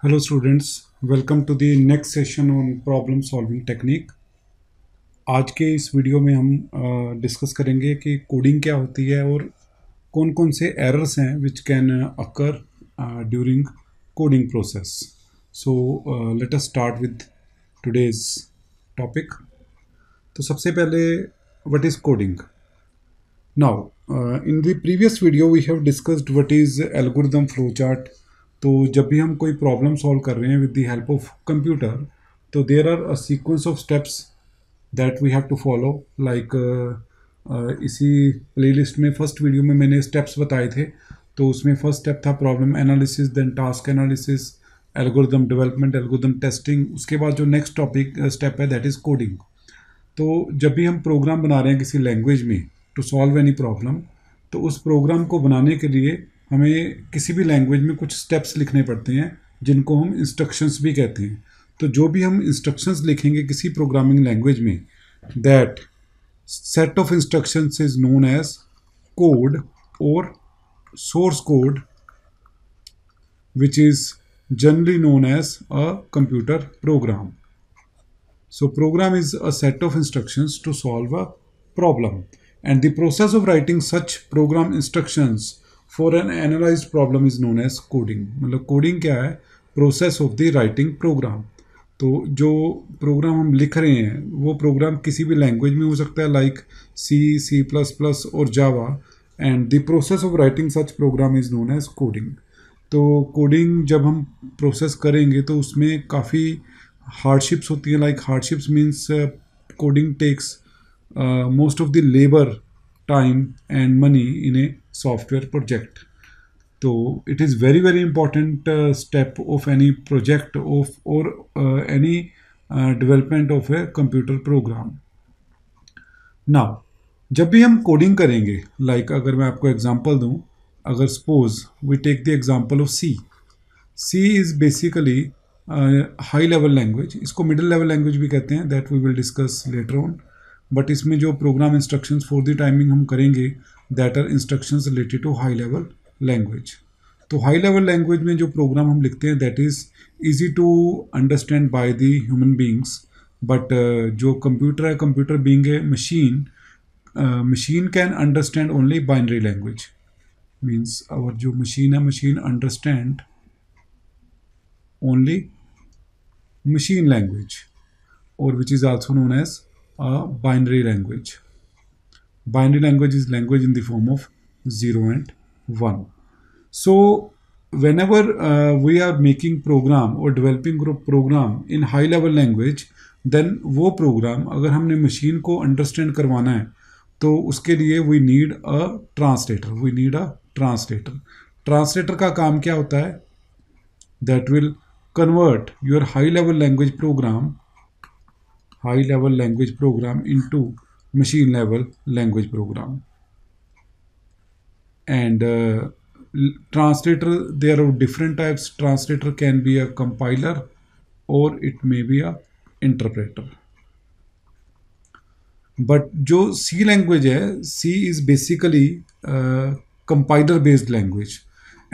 Hello students, welcome to the next session on problem solving technique. आज के इस video में हम डिस्कस करेंगे कि कोडिंग क्या होती है और कौन कौन से एरर्स हैं which can occur during coding process so let us start with today's topic तो सबसे पहले what is coding now in the previous video we have discussed what is algorithm flow chart तो जब भी हम कोई प्रॉब्लम सॉल्व कर रहे हैं with the help of computer तो there are a sequence of steps that we have to follow like इसी प्लेलिस्ट में फर्स्ट वीडियो में मैंने स्टेप्स बताए थे तो उसमें फर्स्ट स्टेप था problem analysis then task analysis algorithm development algorithm testing उसके बाद जो नेक्स्ट टॉपिक स्टेप है दैट इज़ कोडिंग तो जब भी हम प्रोग्राम बना रहे हैं किसी लैंग्वेज में टू सॉल्व एनी प्रॉब्लम तो उस प्रोग्राम को बनाने के लिए हमें किसी भी लैंग्वेज में कुछ स्टेप्स लिखने पड़ते हैं जिनको हम इंस्ट्रक्शंस भी कहते हैं तो जो भी हम इंस्ट्रक्शंस लिखेंगे किसी प्रोग्रामिंग लैंग्वेज में that set of instructions is known as code और source code which is generally known as a computer program so program is a set of instructions to solve a problem and the process of writing such program instructions for an analyse problem is known as coding मतलब coding क्या है process of the writing program तो जो program हम लिख रहे हैं वो प्रोग्राम किसी भी लैंग्वेज में हो सकता है like C C plus plus और Java and the process of writing such program is known as coding तो कोडिंग जब हम प्रोसेस करेंगे तो उसमें काफ़ी हार्डशिप्स होती हैं like hardships means coding takes most of the labour time and money in a software project तो it is very very important step of any project of और any development of a computer program now जब भी हम coding करेंगे like like अगर मैं आपको example दूँ अगर suppose we take the example of C C is basically high level language इसको मिडिल लेवल लैंग्वेज भी कहते हैं that we will discuss later on but इसमें जो program instructions for the timing हम करेंगे that are instructions related to high level language तो high level language में जो प्रोग्राम हम लिखते हैं that is easy to understand by the human beings but जो कंप्यूटर है कंप्यूटर बींग uh, है machine machine can understand only binary language means और जो मशीन है machine understand only machine language और which is also known as a binary language. Binary language is language in the form of 0 and 1. So whenever uh, we are making program or developing group program in high level language then wo program agar humne machine ko understand karwana hai to uske liye we need a translator we need a translator translator ka kaam kya hota hai that will convert your high level language program high level language program into machine level language program and uh, translator there are different types translator can be a compiler or it may be a interpreter but jo c language c is basically a uh, compiler based language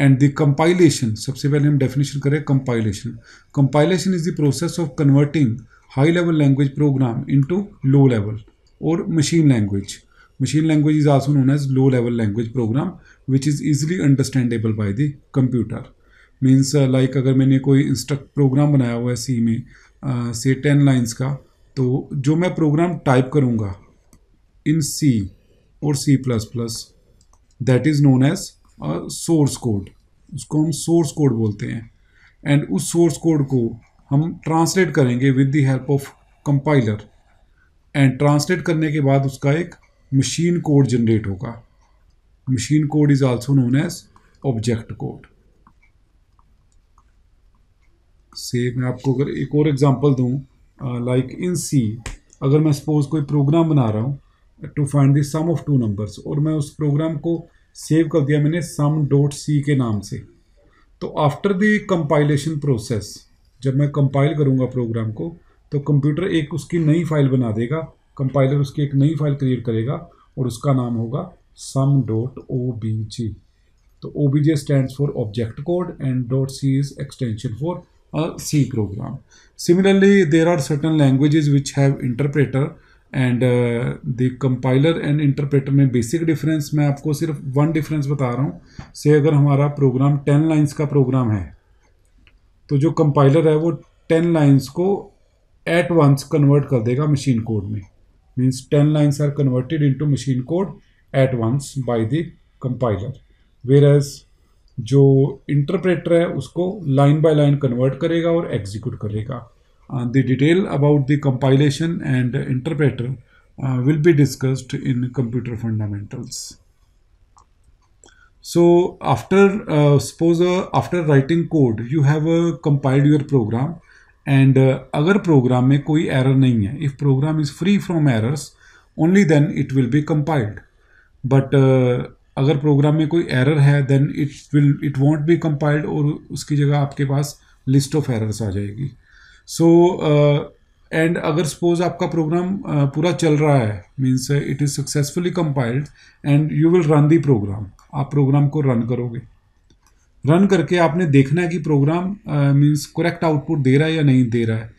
and the compilation, subsequently, definition correct compilation. Compilation is the process of converting high level language program into low level और machine language machine language is also known as low level language program which is easily understandable by the computer means like अगर मैंने कोई instruct programme बनाया हुआ है सी में से ten lines का तो जो मैं प्रोग्राम टाइप करूँगा इन सी और C plus plus that is known as source code उसको हम सोर्स कोड बोलते हैं एंड उस सोर्स कोड को हम ट्रांसलेट करेंगे with the help of compiler and translate करने के बाद उसका एक मशीन कोड जनरेट होगा machine code is also known as object code से मैं आपको अगर एक और एग्जांपल दूं लाइक इन सी अगर मैं सपोज कोई प्रोग्राम बना रहा हूँ to find the sum of two numbers और मैं उस प्रोग्राम को सेव कर दिया मैंने सम डॉट सी के नाम से तो आफ्टर द कंपाइलेशन प्रोसेस जब मैं कंपाइल करूँगा प्रोग्राम को तो कंप्यूटर एक उसकी नई फाइल बना देगा कंपाइलर उसकी एक नई फाइल क्रिएट करेगा और उसका नाम होगा सम डॉट ओ बी जी तो O B G stand for object code and dot C is extension for a C program similarly there are certain language which have interpreter and the compiler and interpreter में basic difference मैं आपको सिर्फ one difference बता रहा हूँ से अगर हमारा प्रोग्राम टेन लाइन्स का प्रोग्राम है तो जो कंपाइलर है वो टेन लाइन्स को एट वंस कन्वर्ट कर देगा मशीन कोड में means ten lines are converted into machine code at once by the compiler whereas जो इंटरप्रेटर है उसको लाइन बाय लाइन कन्वर्ट करेगा और एग्जीक्यूट करेगा the detail about the compilation and interpreter will be discussed in computer fundamentals So after uh, suppose uh, after writing code you have uh, compiled your program and uh, agar program mein koi error nahi hai if program is free from errors only then it will be compiled but uh, agar program mein koi error hai then it will it won't be compiled aur uski jagah aapke paas list of errors aa jayegi so uh, and अगर सपोज आपका program पूरा चल रहा है means it is successfully compiled and you will run the program आप program को run करोगे रन करके आपने देखना है कि प्रोग्राम मीन्स करेक्ट आउटपुट दे रहा है या नहीं दे रहा है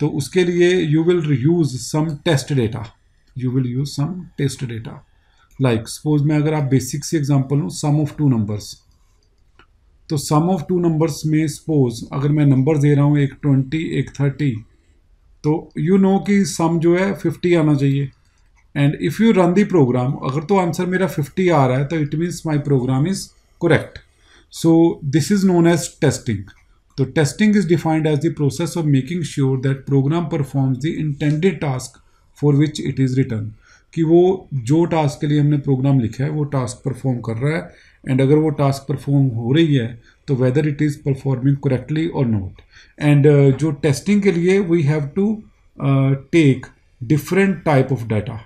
तो उसके लिए you will use some test data you will use some test data like suppose मैं अगर आप बेसिक सी एग्जांपल हूँ सम ऑफ टू नंबर्स तो सम ऑफ टू नंबर्स में सपोज अगर मैं नंबर दे रहा हूँ एक ट्वेंटी एक थर्टी तो यू नो कि सम जो है फिफ्टी आना चाहिए and if you run the program अगर तो आंसर मेरा फिफ्टी आ रहा है तो it means my program is correct so this is known as testing तो testing is defined as the process of making sure that program performs the intended task for which it is written कि वो जो task के लिए हमने programme लिखा है वो टास्क परफॉर्म कर रहा है एंड अगर वो टास्क परफॉर्म हो रही है तो whether it is performing correctly और नॉट एंड जो टेस्टिंग के लिए we have to take different type of data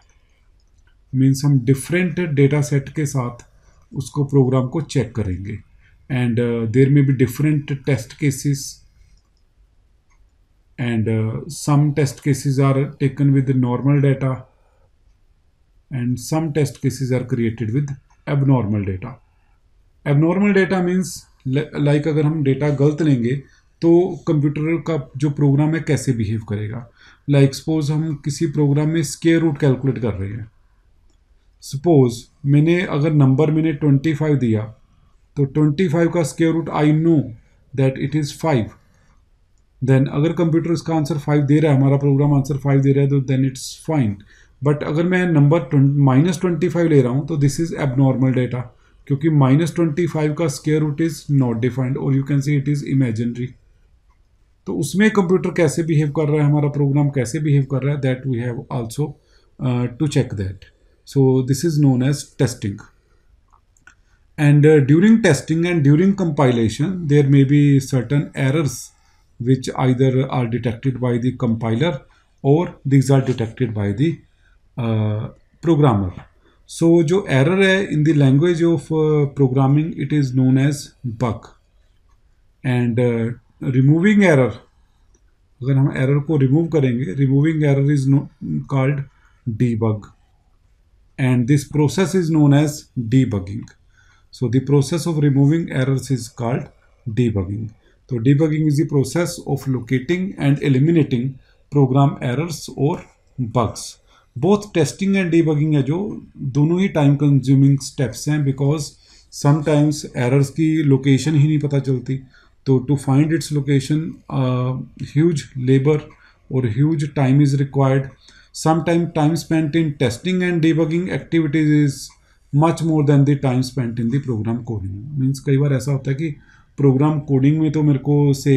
means हम डिफरेंट डेटा सेट के साथ उसको प्रोग्राम को चेक करेंगे and there may different test cases and uh, uh, uh, some test cases are taken with normal data and some test cases are created with abnormal data. Abnormal data means like अगर हम data गलत लेंगे तो computer का जो programme है कैसे behave करेगा लाइक सपोज हम किसी प्रोग्राम में स्केयर रूट कैलकुलेट कर रहे हैं सपोज मैंने अगर नंबर मैंने ट्वेंटी फाइव दिया तो ट्वेंटी फाइव का square root I know that it is five then अगर कंप्यूटर इसका आंसर फाइव दे रहा है हमारा प्रोग्राम आंसर फाइव दे रहा है तो देन इट्स फाइन बट अगर मैं नंबर माइनस ट्वेंटी फाइव ले रहा हूँ तो दिस इज़ एबनॉर्मल डेटा क्योंकि माइनस ट्वेंटी फाइव का square root is not defined और you can see it is imaginary तो उसमें कंप्यूटर कैसे बिहेव कर रहा है हमारा प्रोग्राम कैसे बिहेव कर रहा है that we have also to check that so this is known as testing and during testing and during compilation there may be certain errors which either are detected by the compiler और these are detected by the programmer so so, जो error है in the language of programming it is known as bug and removing error अगर हम error को remove करेंगे removing error is no called debug and this process is known as debugging so the process of removing errors is called debugging तो debugging is the process of locating and eliminating program errors और bugs both testing and debugging है जो दोनों ही time consuming steps हैं because sometimes errors की location ही नहीं पता चलती तो to find its location huge labour और huge time is required sometime time spent in testing and debugging activities is much more than the time spent in the program coding means कई बार ऐसा होता है कि प्रोग्राम कोडिंग में तो मेरे को से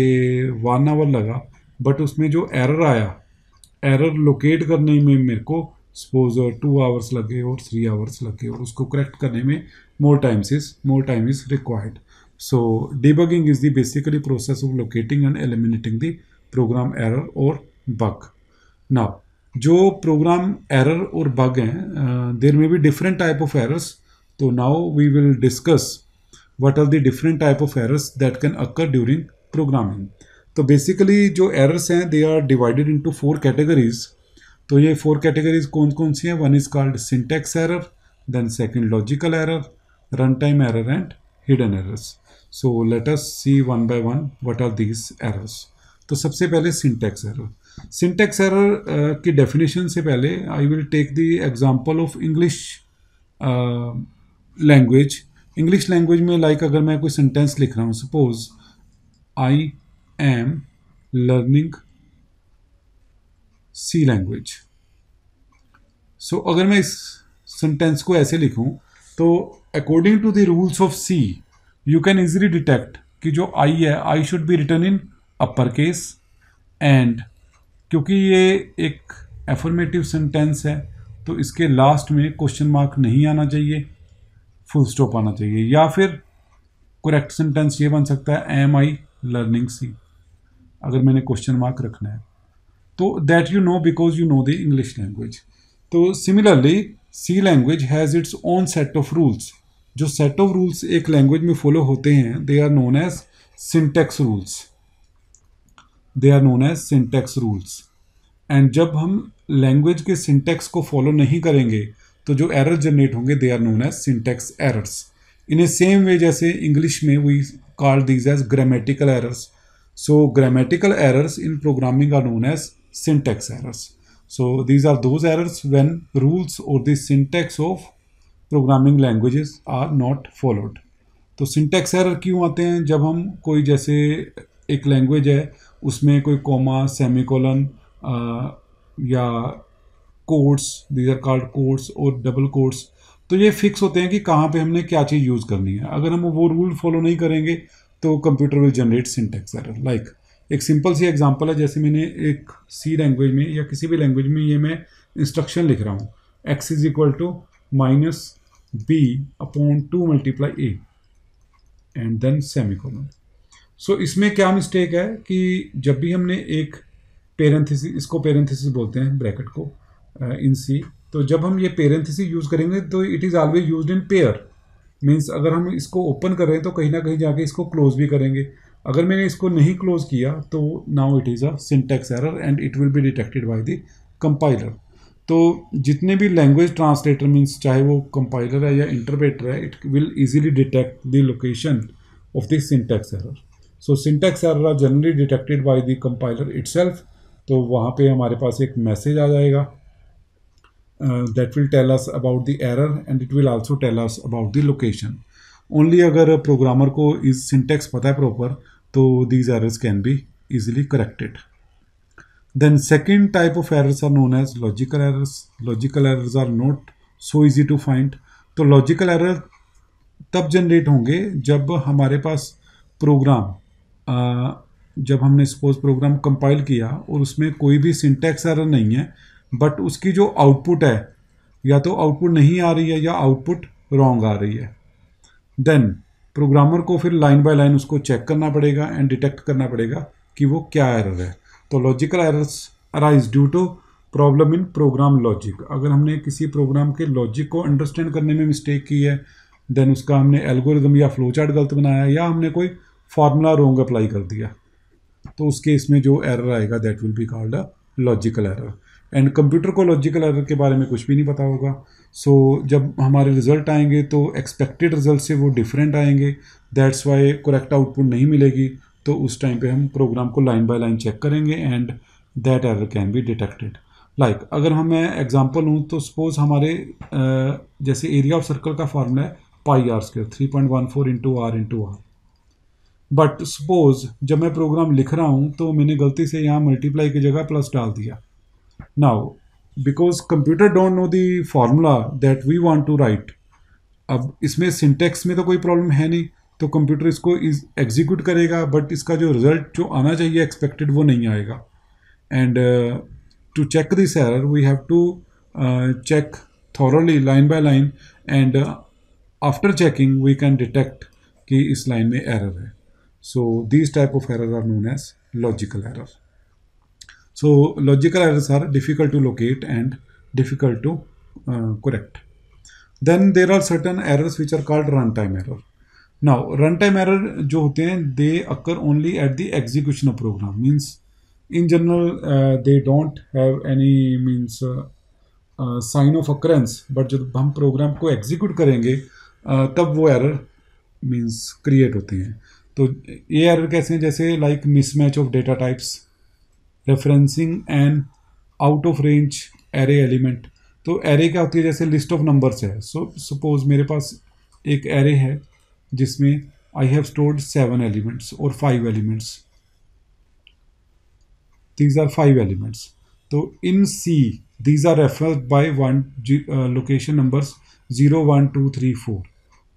वन आवर लगा बट उसमें जो एरर आया एरर लोकेट करने में मेरे को सपोज टू आवर्स लगे और थ्री आवर्स लगे और उसको करेक्ट करने में more times is more time is required so debugging is the basically process of locating and eliminating the program error और बग नाउ जो प्रोग्राम एरर और बग हैं there may be different type of errors तो now we will discuss what are the different type of errors that can occur during programming तो basically जो errors हैं they are divided into four categories तो ये four categories कौन कौन सी हैं one is called syntax error then logical error run time error and hidden errors so let us see one by one what are these errors तो सबसे पहले syntax error syntax error की definition से पहले I will take the example of English language English language में like like अगर मैं कोई सेंटेंस लिख रहा हूँ suppose I am learning C language so अगर मैं इस सेंटेंस को ऐसे लिखूं तो according to the rules of C you can easily detect कि जो आई है I should be written in upper case and क्योंकि ये एक एफर्मेटिव सेंटेंस है तो इसके लास्ट में क्वेश्चन मार्क नहीं आना चाहिए फुल स्टॉप आना चाहिए या फिर करेक्ट सेंटेंस ये बन सकता है एम आई लर्निंग सी अगर मैंने क्वेश्चन मार्क रखना है तो that you know because you know the English language तो similarly C language has its own set of rules जो सेट ऑफ रूल्स एक लैंग्वेज में फॉलो होते हैं they are known as syntax rules they are known as syntax rules and जब हम language के syntax को फॉलो नहीं करेंगे तो जो एरर जनरेट होंगे they are known as syntax errors in a same way जैसे इंग्लिश में we call these as grammatical errors So grammatical errors in programming are known as syntax errors. So these are those errors when rules or the syntax of programming languages are not followed. तो syntax error क्यों आते हैं जब हम कोई जैसे एक language है उसमें कोई कोमा सेमीकोलन या quotes these are called quotes और डबल कोड्स तो ये फिक्स होते हैं कि कहाँ पे हमने क्या चीज़ यूज़ करनी है अगर हम वो रूल फॉलो नहीं करेंगे तो computer will generate syntax error like एक सिंपल सी एग्जांपल है जैसे मैंने एक सी लैंग्वेज में या किसी भी लैंग्वेज में ये मैं इंस्ट्रक्शन लिख रहा हूँ X is equal to minus B upon two multiply A and then semicolon so इसमें क्या मिस्टेक है कि जब भी हमने एक पेरेंथिस इसको पेरेंथिस बोलते हैं ब्रैकेट को इन uh, सी तो जब हम ये पेरेंथिसिस यूज़ करेंगे तो it is always use in pair means अगर हम इसको ओपन कर रहे हैं तो कहीं ना कहीं जाके इसको क्लोज भी करेंगे अगर मैंने इसको नहीं क्लोज किया तो now it is a syntax error and it will be detected by the compiler तो जितने भी लैंग्वेज ट्रांसलेटर मीन्स चाहे वो कंपाइलर है या इंटरप्रेटर है it will easily detect the location of the syntax error so syntax error are generally detected by the compiler itself तो वहाँ पे हमारे पास एक मैसेज आ जाएगा that will tell us about the error and it will also tell us about the location. Only अगर programmer को इस syntax पता है proper तो these errors can be easily corrected. Then second type of errors are known as logical errors. Logical errors are not so easy to find. तो logical error तब generate होंगे जब हमारे पास प्रोग्राम जब हमने सपोज प्रोग्राम कंपाइल किया और उसमें कोई भी सिंटैक्स एरर नहीं है बट उसकी जो आउटपुट है या तो आउटपुट नहीं आ रही है या आउटपुट रॉन्ग आ रही है देन प्रोग्रामर को फिर लाइन बाय लाइन उसको चेक करना पड़ेगा एंड डिटेक्ट करना पड़ेगा कि वो क्या एरर है तो logical errors arise due to problem in program logic अगर हमने किसी प्रोग्राम के लॉजिक को अंडरस्टैंड करने में मिस्टेक की है देन उसका हमने एल्गोरिदम या फ्लो चार्ट गलत बनाया या हमने कोई फार्मूला रोंग अप्लाई कर दिया तो उस केस में जो एरर आएगा that will be called a logical error and computer को लॉजिकल एरर के बारे में कुछ भी नहीं पता होगा सो so, जब हमारे रिजल्ट आएंगे तो एक्सपेक्टेड रिजल्ट से वो डिफरेंट आएंगे दैट्स वाई करेक्ट आउटपुट नहीं मिलेगी तो उस टाइम पे हम प्रोग्राम को लाइन बाय लाइन चेक करेंगे and that error can be detected like अगर हम मैं एग्जाम्पल हूँ तो सपोज हमारे जैसे एरिया ऑफ सर्कल का फॉर्मूला है pi R square three point one four into R into R but suppose जब मैं प्रोग्राम लिख रहा हूँ तो मैंने गलती से यहाँ मल्टीप्लाई की जगह प्लस डाल दिया Now, because computer don't know the formula that we want to write, अब इसमें सिंटेक्स में तो कोई प्रॉब्लम है नहीं तो कंप्यूटर इसको इज एग्जीक्यूट करेगा बट इसका जो रिजल्ट जो आना चाहिए एक्सपेक्टेड वो नहीं आएगा and to check this error we have to check thoroughly line by line and after checking we can detect कि इस लाइन में एरर है so these type of error are known as logical error So logical errors are difficult to locate and difficult to uh, correct. Then there are certain errors which are called runtime error. Now runtime error jo hote hain they occur only at the execution of program means in general uh, they don't have any means uh, uh, sign of occurrence but jab hum program ko execute karenge uh, tab wo error means create hote hain तो ये error कैसे हैं जैसे like mismatch of data types referencing an out of range array element तो array क्या होती है जैसे लिस्ट ऑफ नंबर्स है सो so, सपोज मेरे पास एक एरे है जिसमें I have stored seven elements और five elements these are five elements तो in C these are refer by one location numbers zero one two three four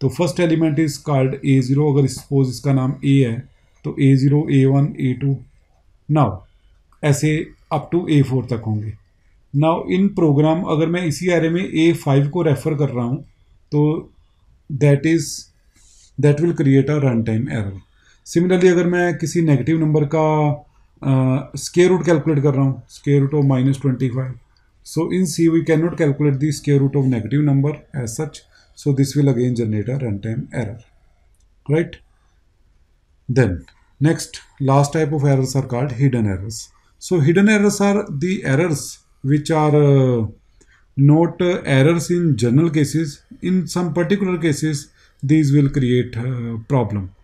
तो first element is called A zero अगर suppose इसका नाम A है तो A zero A one A two now ऐसे up to A four तक होंगे ना इन प्रोग्राम अगर मैं इसी एरे में ए फाइव को रेफर कर रहा हूँ तो that is that will create a run time error similarly अगर मैं किसी नेगेटिव नंबर का स्केयर रूट कैलकुलेट कर रहा हूँ square root of minus twenty five so in C we can not calculate the square root of negative number as such so this will again generate a run time error right then next last type of errors are called hidden errors So hidden errors are the errors which are uh, not uh, errors in general cases. In some particular cases, these will create uh, problem.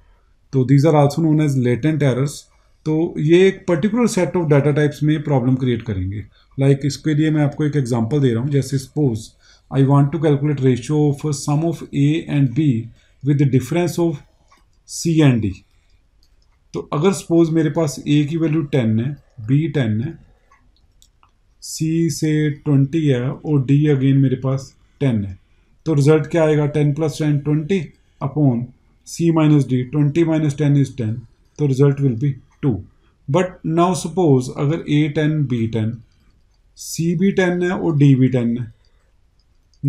So these are also known as latent errors. तो ये एक particular set of data types में problem create करेंगे like like इसके लिए मैं आपको एक एग्जांपल दे रहा हूँ जैसे suppose I want to calculate ratio of sum of A and B with difference of C and D तो अगर सपोज मेरे पास ए की वैल्यू टेन है बी टेन है सी से ट्वेंटी है और डी अगेन मेरे पास टेन है तो रिजल्ट क्या आएगा ten plus ten twenty upon C minus D twenty minus ten is ten तो result will be two but now suppose अगर A ten B ten C be ten है और D be ten है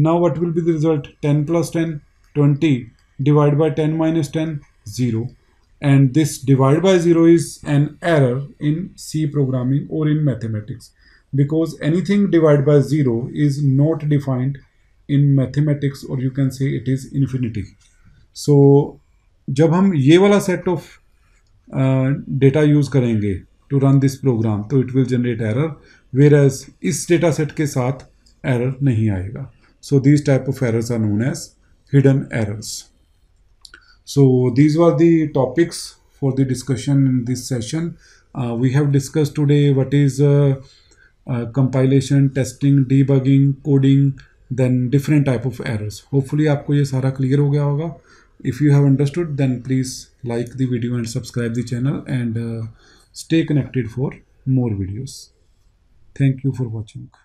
now what will be the result ten plus ten twenty divide by ten minus ten zero and this divide by zero is an error in C programming or in mathematics because anything divided by zero is not defined in mathematics or you can say it is infinity. So, जब हम ये वाला set of uh, data use करेंगे to run this program, तो it will generate error whereas इस data set के साथ error नहीं आएगा. So, these type of errors are known as hidden errors. So these were the topics for the discussion in this session. Uh, we have discussed today what is uh, uh, compilation, testing, debugging, coding, then different type of errors. Hopefully आपको ये सारा clear हो गया होगा. If you have understood then please like the video and subscribe the channel and uh, stay connected for more videos. Thank you for watching.